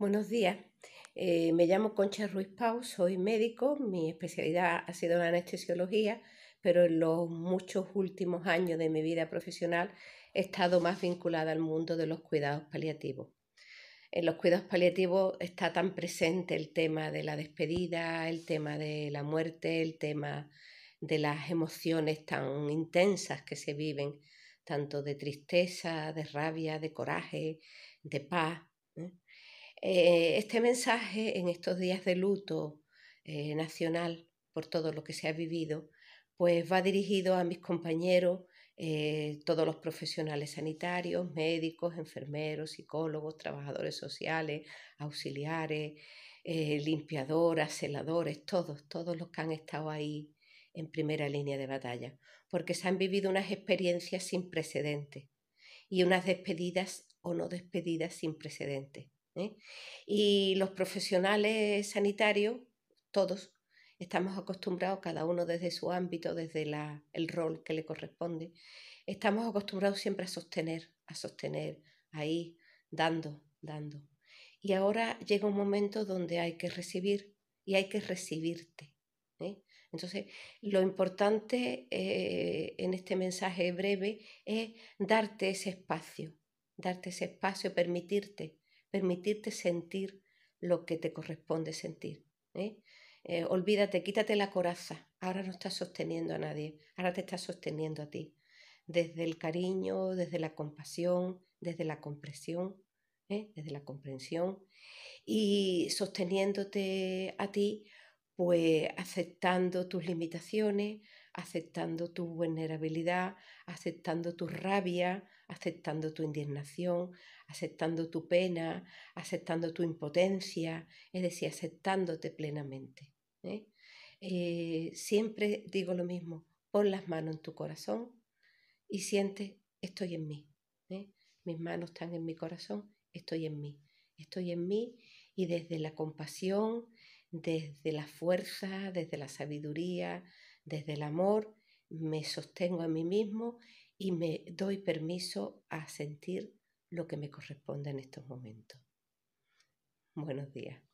Buenos días. Eh, me llamo Concha Ruiz Pau, soy médico. Mi especialidad ha sido la anestesiología, pero en los muchos últimos años de mi vida profesional he estado más vinculada al mundo de los cuidados paliativos. En los cuidados paliativos está tan presente el tema de la despedida, el tema de la muerte, el tema de las emociones tan intensas que se viven, tanto de tristeza, de rabia, de coraje, de paz. ¿eh? Eh, este mensaje en estos días de luto eh, nacional por todo lo que se ha vivido, pues va dirigido a mis compañeros, eh, todos los profesionales sanitarios, médicos, enfermeros, psicólogos, trabajadores sociales, auxiliares, limpiadoras, celadores, todos, todos los que han estado ahí en primera línea de batalla, porque se han vivido unas experiencias sin precedentes y unas despedidas o no despedidas sin precedentes. ¿eh? Y los profesionales sanitarios, todos, estamos acostumbrados, cada uno desde su ámbito, desde el rol que le corresponde, estamos acostumbrados siempre a sostener, a sostener, ahí, dando, dando. Y ahora llega un momento donde hay que recibir y hay que recibirte. ¿eh? Entonces, lo importante eh, en este mensaje breve es darte ese espacio, darte ese espacio, permitirte permitirte sentir lo que te corresponde sentir. ¿eh? ¿eh? olvídate, quítate la coraza. Ahora no estás sosteniendo a nadie, ahora te estás sosteniendo a ti. Desde el cariño, desde la compasión, desde la comprensión, ¿eh? desde la comprensión. Y sosteniéndote a ti, pues aceptando tus limitaciones, aceptando tu vulnerabilidad, aceptando tu rabia, aceptando tu indignación, aceptando tu pena, aceptando tu impotencia, es decir, aceptándote plenamente. ¿eh? Eh, siempre digo lo mismo, pon las manos en tu corazón y siente, estoy en mí. ¿eh? Mis manos están en mi corazón, estoy en mí. Estoy en mí y desde la compasión, desde la fuerza, desde la sabiduría, desde el amor me sostengo a mí mismo y me doy permiso a sentir lo que me corresponde en estos momentos. Buenos días.